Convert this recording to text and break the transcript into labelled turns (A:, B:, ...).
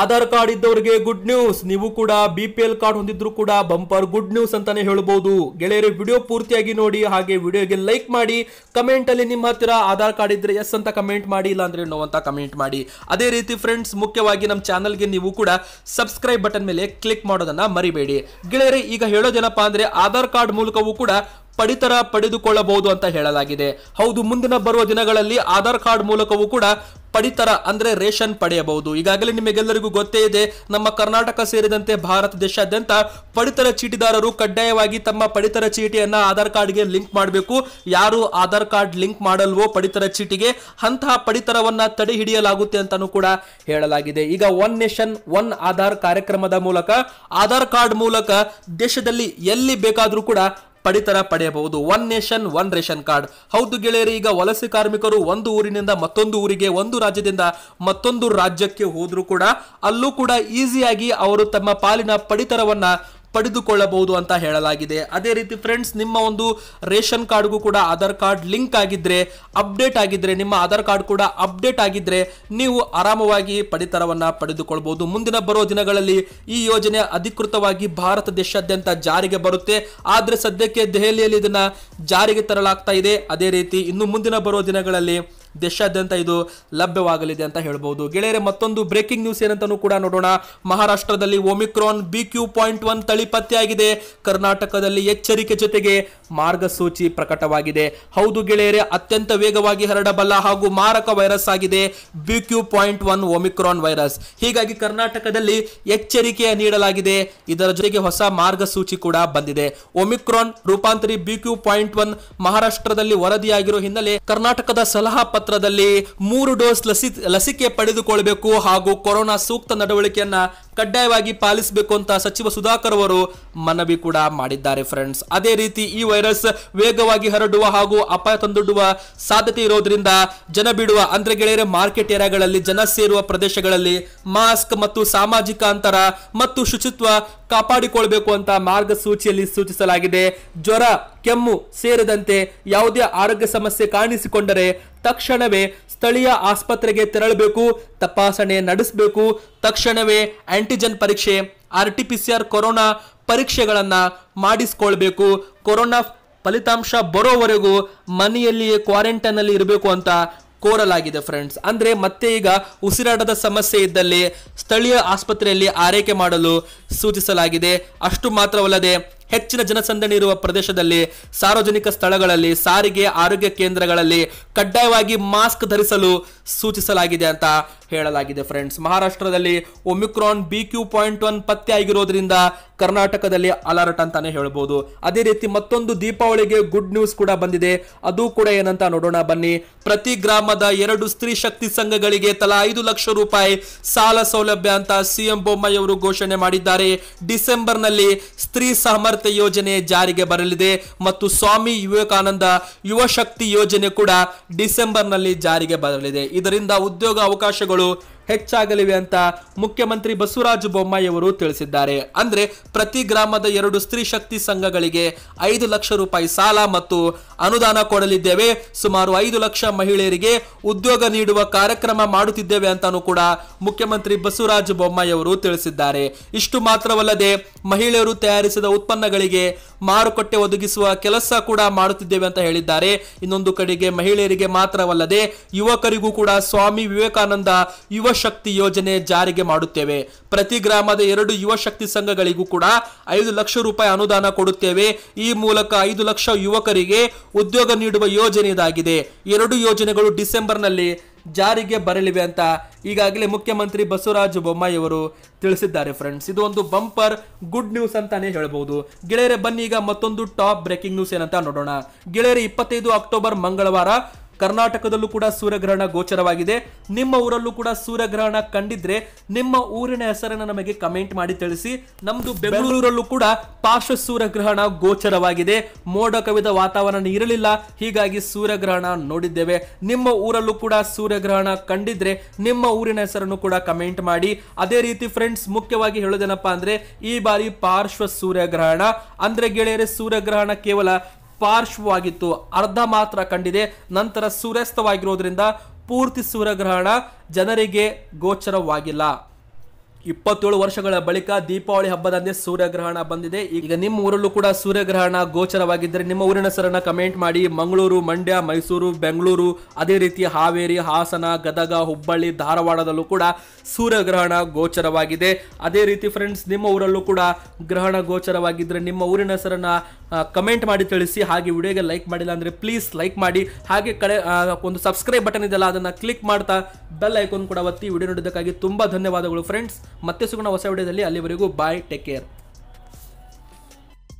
A: Aadhaar card ಇದ್ದವರಿಗೆ good news ನೀವು ಕೂಡ ಬಿ ಪಿ ಎಲ್ ಕಾರ್ಡ್ ಹೊಂದಿದ್ರು ಕೂಡ ಬಂಪರ್ ಗುಡ್ ನ್ಯೂಸ್ ಅಂತಾನೆ ಹೇಳಬಹುದು ಗೆಳೆಯರು ವಿಡಿಯೋ ಪೂರ್ತಿಯಾಗಿ ನೋಡಿ ಹಾಗೆ ವಿಡಿಯೋಗೆ ಲೈಕ್ ಮಾಡಿ ಕಮೆಂಟ್ ಅಲ್ಲಿ ನಿಮ್ಮ ಹತ್ತಿರ ಆಧಾರ್ ಕಾರ್ಡ್ ಇದ್ರೆ ಎಸ್ ಅಂತ ಕಮೆಂಟ್ ಮಾಡಿ ಇಲ್ಲ ಅಂದ್ರೆ ನೋ ಅಂತ ಕಮೆಂಟ್ ಮಾಡಿ ಅದೇ ರೀತಿ ಫ್ರೆಂಡ್ಸ್ ಮುಖ್ಯವಾಗಿ ನಮ್ಮ ಚಾನಲ್ಗೆ ನೀವು ಕೂಡ ಸಬ್ಸ್ಕ್ರೈಬ್ ಬಟನ್ ಮೇಲೆ ಕ್ಲಿಕ್ ಮಾಡೋದನ್ನ ಮರಿಬೇಡಿ ಗೆಳೆಯರೇ ಈಗ ಹೇಳೋದೇನಪ್ಪ ಅಂದ್ರೆ ಆಧಾರ್ ಕಾರ್ಡ್ ಮೂಲಕವೂ ಕೂಡ ಪಡಿತರ ಪಡೆದುಕೊಳ್ಳಬಹುದು ಅಂತ ಹೇಳಲಾಗಿದೆ ಹೌದು ಮುಂದಿನ ಬರುವ ದಿನಗಳಲ್ಲಿ ಆಧಾರ್ ಕಾರ್ಡ್ ಮೂಲಕವೂ ಕೂಡ ಪಡಿತರ ಅಂದ್ರೆ ರೇಷನ್ ಪಡೆಯಬಹುದು ಈಗಾಗಲೇ ನಿಮಗೆಲ್ಲರಿಗೂ ಗೊತ್ತೇ ಇದೆ ನಮ್ಮ ಕರ್ನಾಟಕ ಸೇರಿದಂತೆ ಭಾರತ ದೇಶಾದ್ಯಂತ ಪಡಿತರ ಚೀಟಿದಾರರು ಕಡ್ಡಾಯವಾಗಿ ತಮ್ಮ ಪಡಿತರ ಚೀಟಿಯನ್ನ ಆಧಾರ್ ಕಾರ್ಡ್ಗೆ ಲಿಂಕ್ ಮಾಡಬೇಕು ಯಾರು ಆಧಾರ್ ಕಾರ್ಡ್ ಲಿಂಕ್ ಮಾಡಲ್ವೋ ಪಡಿತರ ಚೀಟಿಗೆ ಅಂತಹ ಪಡಿತರವನ್ನ ತಡೆ ಹಿಡಿಯಲಾಗುತ್ತೆ ಅಂತಾನು ಕೂಡ ಹೇಳಲಾಗಿದೆ ಈಗ ಒನ್ ನೇಷನ್ ಒನ್ ಆಧಾರ್ ಕಾರ್ಯಕ್ರಮದ ಮೂಲಕ ಆಧಾರ್ ಕಾರ್ಡ್ ಮೂಲಕ ದೇಶದಲ್ಲಿ ಎಲ್ಲಿ ಬೇಕಾದರೂ ಕೂಡ ಪಡಿತರ ಪಡೆಯಬಹುದು one nation one ration card ಹೌದು ಗೆಳೆಯರು ಈಗ ವಲಸೆ ಕಾರ್ಮಿಕರು ಒಂದು ಊರಿನಿಂದ ಮತ್ತೊಂದು ಊರಿಗೆ ಒಂದು ರಾಜ್ಯದಿಂದ ಮತ್ತೊಂದು ರಾಜ್ಯಕ್ಕೆ ಹೋದ್ರೂ ಕೂಡ ಅಲ್ಲೂ ಕೂಡ ಈಸಿಯಾಗಿ ಅವರು ತಮ್ಮ ಪಾಲಿನ ಪಡಿತರವನ್ನ ಪಡೆದುಕೊಳ್ಳಬಹುದು ಅಂತ ಹೇಳಲಾಗಿದೆ ಅದೇ ರೀತಿ ಫ್ರೆಂಡ್ಸ್ ನಿಮ್ಮ ಒಂದು ರೇಷನ್ ಕಾರ್ಡ್ಗೂ ಕೂಡ ಆಧಾರ್ ಕಾರ್ಡ್ ಲಿಂಕ್ ಆಗಿದ್ರೆ ಅಪ್ಡೇಟ್ ಆಗಿದ್ರೆ ನಿಮ್ಮ ಆಧಾರ್ ಕಾರ್ಡ್ ಕೂಡ ಅಪ್ಡೇಟ್ ಆಗಿದ್ರೆ ನೀವು ಆರಾಮವಾಗಿ ಪಡಿತರವನ್ನ ಪಡೆದುಕೊಳ್ಳಬಹುದು ಮುಂದಿನ ಬರುವ ದಿನಗಳಲ್ಲಿ ಈ ಯೋಜನೆ ಅಧಿಕೃತವಾಗಿ ಭಾರತ ದೇಶಾದ್ಯಂತ ಜಾರಿಗೆ ಬರುತ್ತೆ ಆದರೆ ಸದ್ಯಕ್ಕೆ ದೆಹಲಿಯಲ್ಲಿ ಇದನ್ನ ಜಾರಿಗೆ ತರಲಾಗ್ತಾ ಇದೆ ಅದೇ ರೀತಿ ಇನ್ನು ಮುಂದಿನ ಬರುವ ದಿನಗಳಲ್ಲಿ ದೇಶಾದ್ಯಂತ ಇದು ಲಭ್ಯವಾಗಲಿದೆ ಅಂತ ಹೇಳಬಹುದು ಗೆಳೆಯರೆ ಮತ್ತೊಂದು ಬ್ರೇಕಿಂಗ್ ನ್ಯೂಸ್ ಏನಂತ ಕೂಡ ನೋಡೋಣ ಮಹಾರಾಷ್ಟ್ರದಲ್ಲಿ Omicron B Q point one ತಳಿ ಪತ್ತೆಯಾಗಿದೆ ಕರ್ನಾಟಕದಲ್ಲಿ ಎಚ್ಚರಿಕೆ ಜೊತೆಗೆ ಮಾರ್ಗಸೂಚಿ ಪ್ರಕಟವಾಗಿದೆ ಹೌದು ಗೆಳೆಯರೆ ಅತ್ಯಂತ ವೇಗವಾಗಿ ಹರಡಬಲ್ಲ ಹಾಗೂ ಮಾರಕ ವೈರಸ್ ಆಗಿದೆ B Q point one Omicron virus ಹೀಗಾಗಿ ಕರ್ನಾಟಕದಲ್ಲಿ ಎಚ್ಚರಿಕೆ ನೀಡಲಾಗಿದೆ ಇದರ ಜೊತೆಗೆ ಹೊಸ ಮಾರ್ಗಸೂಚಿ ಕೂಡ ಬಂದಿದೆ ಒಮಿಕ್ರಾನ್ ರೂಪಾಂತರಿ ಬಿ ಕ್ಯೂ ಪಾಯಿಂಟ್ ಒನ್ ಮಹಾರಾಷ್ಟ್ರದಲ್ಲಿ ವರದಿಯಾಗಿರುವ ಹಿನ್ನೆಲೆ ಕರ್ನಾಟಕದ ಸಲಹಾ ಪತ್ರದಲ್ಲಿ ಮೂರು ಡೋಸ್ ಲಸಿ ಲಸಿಕೆ ಪಡೆದುಕೊಳ್ಳಬೇಕು ಹಾಗೂ ಕೊರೋನಾ ಸೂಕ್ತ ನಡವಳಿಕೆಯನ್ನ ಕಡ್ಡಾಯವಾಗಿ ಪಾಲಿಸಬೇಕು ಅಂತ ಸಚಿವ ಸುಧಾಕರ್ ಅವರು ಮನವಿ ಕೂಡ ಮಾಡಿದ್ದಾರೆ ಫ್ರೆಂಡ್ಸ್ ಅದೇ ರೀತಿ ಈ ವೈರಸ್ ವೇಗವಾಗಿ ಹರಡುವ ಹಾಗೂ ಅಪಾಯ ತಂದೊಡ್ಡುವ ಸಾಧ್ಯತೆ ಇರೋದ್ರಿಂದ ಜನ ಬಿಡುವ ಅಂದ್ರೆ ಗೆಳೆಯರ ಮಾರ್ಕೆಟ್ ಏರಿಯಾಗಳಲ್ಲಿ ಜನ ಸೇರುವ ಪ್ರದೇಶಗಳಲ್ಲಿ ಮಾಸ್ಕ್ ಮತ್ತು ಸಾಮಾಜಿಕ ಅಂತರ ಮತ್ತು ಶುಚಿತ್ವ ಕಾಪಾಡಿಕೊಳ್ಬೇಕು ಅಂತ ಮಾರ್ಗಸೂಚಿಯಲ್ಲಿ ಸೂಚಿಸಲಾಗಿದೆ ಜ್ವರ ಕೆಮ್ಮು ಸೇರಿದಂತೆ ಯಾವುದೇ ಆರೋಗ್ಯ ಸಮಸ್ಯೆ ಕಾಣಿಸಿಕೊಂಡರೆ ತಕ್ಷಣವೇ ಸ್ಥಳೀಯ ಆಸ್ಪತ್ರೆಗೆ ತೆರಳಬೇಕು ತಪಾಸಣೆ ನಡೆಸಬೇಕು ತಕ್ಷಣವೇ ಆಂಟಿಜೆನ್ ಪರೀಕ್ಷೆ ಆರ್ ಟಿ ಕೊರೋನಾ ಪರೀಕ್ಷೆಗಳನ್ನು ಮಾಡಿಸಿಕೊಳ್ಬೇಕು ಕೊರೋನಾ ಫಲಿತಾಂಶ ಬರೋವರೆಗೂ ಮನೆಯಲ್ಲಿಯೇ ಅಲ್ಲಿ ಇರಬೇಕು ಅಂತ ಕೋರಲಾಗಿದೆ ಫ್ರೆಂಡ್ಸ್ ಅಂದ್ರೆ ಮತ್ತೆ ಈಗ ಉಸಿರಾಟದ ಸಮಸ್ಯೆ ಇದ್ದಲ್ಲಿ ಸ್ಥಳೀಯ ಆಸ್ಪತ್ರೆಯಲ್ಲಿ ಆರೈಕೆ ಮಾಡಲು ಸೂಚಿಸಲಾಗಿದೆ ಅಷ್ಟು ಮಾತ್ರವಲ್ಲದೆ ಹೆಚ್ಚಿನ ಜನಸಂದಣಿ ಇರುವ ಪ್ರದೇಶದಲ್ಲಿ ಸಾರ್ವಜನಿಕ ಸ್ಥಳಗಳಲ್ಲಿ ಸಾರಿಗೆ ಆರೋಗ್ಯ ಕೇಂದ್ರಗಳಲ್ಲಿ ಕಡ್ಡಾಯವಾಗಿ ಮಾಸ್ಕ್ ಧರಿಸಲು ಸೂಚಿಸಲಾಗಿದೆ ಅಂತ ಹೇಳಲಾಗಿದೆ ಫ್ರೆಂಡ್ಸ್ ಮಹಾರಾಷ್ಟ್ರದಲ್ಲಿ Omicron B Q point one ಪತ್ತೆ ಆಗಿರೋದ್ರಿಂದ ಕರ್ನಾಟಕದಲ್ಲಿ ಅಲರ್ಟ್ ಅಂತಾನೆ ಹೇಳ್ಬೋದು ಅದೇ ರೀತಿ ಮತ್ತೊಂದು ದೀಪಾವಳಿಗೆ ಗುಡ್ ನ್ಯೂಸ್ ಕೂಡ ಬಂದಿದೆ ಅದು ಕೂಡ ಏನಂತ ನೋಡೋಣ ಬನ್ನಿ ಪ್ರತಿ ಗ್ರಾಮದ ಎರಡು ಸ್ತ್ರೀ ಶಕ್ತಿ ಸಂಘಗಳಿಗೆ ತಲಾ ಐದು ಲಕ್ಷ ರೂಪಾಯಿ ಸಾಲ ಸೌಲಭ್ಯ ಅಂತ ಸಿಎಂ ಬೊಮ್ಮಾಯಿ ಅವರು ಘೋಷಣೆ ಮಾಡಿದ್ದಾರೆ ಡಿಸೆಂಬರ್ನಲ್ಲಿ ಸ್ತ್ರೀ ಸಮರ್ ಯೋಜನೆ ಜಾರಿಗೆ ಬರಲಿದೆ ಮತ್ತು ಸ್ವಾಮಿ ವಿವೇಕಾನಂದ ಯುವಶಕ್ತಿ ಯೋಜನೆ ಕೂಡ ಡಿಸೆಂಬರ್ನಲ್ಲಿ ಜಾರಿಗೆ ಬರಲಿದೆ ಇದರಿಂದ ಉದ್ಯೋಗ ಅವಕಾಶಗಳು ಹೆಚ್ಚಾಗಲಿವೆ ಅಂತ ಮುಖ್ಯಮಂತ್ರಿ ಬಸವರಾಜ ಬೊಮ್ಮಾಯಿ ಅವರು ತಿಳಿಸಿದ್ದಾರೆ ಅಂದ್ರೆ ಪ್ರತಿ ಗ್ರಾಮದ ಎರಡು ಸ್ತ್ರೀ ಶಕ್ತಿ ಸಂಘಗಳಿಗೆ ಐದು ಲಕ್ಷ ರೂಪಾಯಿ ಸಾಲ ಮತ್ತು ಅನುದಾನ ಕೊಡಲಿದ್ದೇವೆ ಸುಮಾರು ಐದು ಲಕ್ಷ ಮಹಿಳೆಯರಿಗೆ ಉದ್ಯೋಗ ನೀಡುವ ಕಾರ್ಯಕ್ರಮ ಮಾಡುತ್ತಿದ್ದೇವೆ ಅಂತಾನೂ ಕೂಡ ಮುಖ್ಯಮಂತ್ರಿ ಬಸವರಾಜ ಬೊಮ್ಮಾಯಿ ಅವರು ತಿಳಿಸಿದ್ದಾರೆ ಇಷ್ಟು ಮಾತ್ರವಲ್ಲದೆ ಮಹಿಳೆಯರು ತಯಾರಿಸಿದ ಉತ್ಪನ್ನಗಳಿಗೆ ಮಾರುಕಟ್ಟೆ ಒದಗಿಸುವ ಕೆಲಸ ಕೂಡ ಮಾಡುತ್ತಿದ್ದೇವೆ ಅಂತ ಹೇಳಿದ್ದಾರೆ ಇನ್ನೊಂದು ಕಡೆಗೆ ಮಹಿಳೆಯರಿಗೆ ಮಾತ್ರವಲ್ಲದೆ ಯುವಕರಿಗೂ ಕೂಡ ಸ್ವಾಮಿ ವಿವೇಕಾನಂದ ಯುವ ಯುವಶಕ್ತಿ ಯೋಜನೆ ಜಾರಿಗೆ ಮಾಡುತ್ತೇವೆ ಪ್ರತಿ ಗ್ರಾಮದ ಎರಡು ಯುವಶಕ್ತಿ ಸಂಘಗಳಿಗೂ ಕೂಡ ಐದು ಲಕ್ಷ ರೂಪಾಯಿ ಅನುದಾನ ಕೊಡುತ್ತೇವೆ ಈ ಮೂಲಕ ಐದು ಲಕ್ಷ ಯುವಕರಿಗೆ ಉದ್ಯೋಗ ನೀಡುವ ಯೋಜನೆ ಇದಾಗಿದೆ ಎರಡು ಯೋಜನೆಗಳು ಡಿಸೆಂಬರ್ನಲ್ಲಿ ಜಾರಿಗೆ ಬರಲಿವೆ ಅಂತ ಈಗಾಗಲೇ ಮುಖ್ಯಮಂತ್ರಿ ಬಸವರಾಜ ಬೊಮ್ಮಾಯಿಯವರು ತಿಳಿಸಿದ್ದಾರೆ ಫ್ರೆಂಡ್ಸ್ ಇದು ಒಂದು ಬಂಪರ್ ಗುಡ್ ನ್ಯೂಸ್ ಅಂತಾನೆ ಹೇಳಬಹುದು ಗೆಳೆಯರೆ ಬನ್ನಿ ಈಗ ಮತ್ತೊಂದು ಟಾಪ್ ಬ್ರೇಕಿಂಗ್ ನ್ಯೂಸ್ ಏನಂತ ನೋಡೋಣ ಗೆಳೆಯರೆ ಇಪ್ಪತ್ತೈದು ಅಕ್ಟೋಬರ್ ಮಂಗಳವಾರ ಕರ್ನಾಟಕದಲ್ಲೂ ಕೂಡ ಸೂರ್ಯಗ್ರಹಣ ಗೋಚರವಾಗಿದೆ ನಿಮ್ಮ ಊರಲ್ಲೂ ಕೂಡ ಸೂರ್ಯಗ್ರಹಣ ಕಂಡಿದ್ರೆ ನಿಮ್ಮ ಊರಿನ ಹೆಸರನ್ನು ನಮಗೆ ಕಮೆಂಟ್ ಮಾಡಿ ತಿಳಿಸಿ ನಮ್ದು ಬೆಂಗಳೂರಲ್ಲೂ ಕೂಡ ಪಾರ್ಶ್ವ ಸೂರ್ಯಗ್ರಹಣ ಗೋಚರವಾಗಿದೆ ಮೋಡ ಕವಿದ ವಾತಾವರಣ ಇರಲಿಲ್ಲ ಹೀಗಾಗಿ ಸೂರ್ಯಗ್ರಹಣ ನೋಡಿದ್ದೇವೆ ನಿಮ್ಮ ಊರಲ್ಲೂ ಕೂಡ ಸೂರ್ಯಗ್ರಹಣ ಕಂಡಿದ್ರೆ ನಿಮ್ಮ ಊರಿನ ಹೆಸರನ್ನು ಕೂಡ ಕಮೆಂಟ್ ಮಾಡಿ ಅದೇ ರೀತಿ ಫ್ರೆಂಡ್ಸ್ ಮುಖ್ಯವಾಗಿ ಹೇಳೋದೇನಪ್ಪ ಅಂದ್ರೆ ಈ ಬಾರಿ ಪಾರ್ಶ್ವ ಸೂರ್ಯಗ್ರಹಣ ಅಂದ್ರೆ ಗೆಳೆಯರೆ ಸೂರ್ಯಗ್ರಹಣ ಕೇವಲ ಪಾರ್ಶ್ವವಾಗಿತ್ತು ಅರ್ಧ ಮಾತ್ರ ಕಂಡಿದೆ ನಂತರ ಸೂರ್ಯಾಸ್ತವಾಗಿರೋದ್ರಿಂದ ಪೂರ್ತಿ ಸೂರ್ಯಗ್ರಹಣ ಜನರಿಗೆ ಗೋಚರವಾಗಿಲ್ಲ ಇಪ್ಪತ್ತೇಳು ವರ್ಷಗಳ ಬಳಿಕ ದೀಪಾವಳಿ ಹಬ್ಬದಂದೇ ಸೂರ್ಯಗ್ರಹಣ ಬಂದಿದೆ ಈಗ ನಿಮ್ಮ ಊರಲ್ಲೂ ಕೂಡ ಸೂರ್ಯಗ್ರಹಣ ಗೋಚರವಾಗಿದ್ದರೆ ನಿಮ್ಮ ಊರಿನ ಹೆಸರನ್ನ ಕಮೆಂಟ್ ಮಾಡಿ ಮಂಗಳೂರು ಮಂಡ್ಯ ಮೈಸೂರು ಬೆಂಗಳೂರು ಅದೇ ರೀತಿ ಹಾವೇರಿ ಹಾಸನ ಗದಗ ಹುಬ್ಬಳ್ಳಿ ಧಾರವಾಡದಲ್ಲೂ ಕೂಡ ಸೂರ್ಯಗ್ರಹಣ ಗೋಚರವಾಗಿದೆ ಅದೇ ರೀತಿ ಫ್ರೆಂಡ್ಸ್ ನಿಮ್ಮ ಊರಲ್ಲೂ ಕೂಡ ಗ್ರಹಣ ಗೋಚರವಾಗಿದ್ದರೆ ನಿಮ್ಮ ಊರಿನ ಹೆಸರನ್ನ ಕಮೆಂಟ್ ಮಾಡಿ ತಿಳಿಸಿ ಹಾಗೆ ವಿಡಿಯೋಗೆ ಲೈಕ್ ಮಾಡಿಲ್ಲ ಅಂದರೆ ಪ್ಲೀಸ್ ಲೈಕ್ ಮಾಡಿ ಹಾಗೆ ಕಳೆ ಒಂದು ಸಬ್ಸ್ಕ್ರೈಬ್ ಬಟನ್ ಇದೆಯಲ್ಲ ಅದನ್ನು ಕ್ಲಿಕ್ ಮಾಡ್ತಾ ಬೆಲ್ ಐಕೋನ್ ಕೂಡ ಒತ್ತಿ ವಿಡಿಯೋ ನೋಡಿದ್ದಕ್ಕಾಗಿ ತುಂಬ ಧನ್ಯವಾದಗಳು ಫ್ರೆಂಡ್ಸ್ ಮತ್ತೆ ಸಿಗೋಣ ಹೊಸ ವಿಡಿಯೋದಲ್ಲಿ ಅಲ್ಲಿವರೆಗೂ ಬಾಯ್ ಟೇಕ್ ಕೇರ್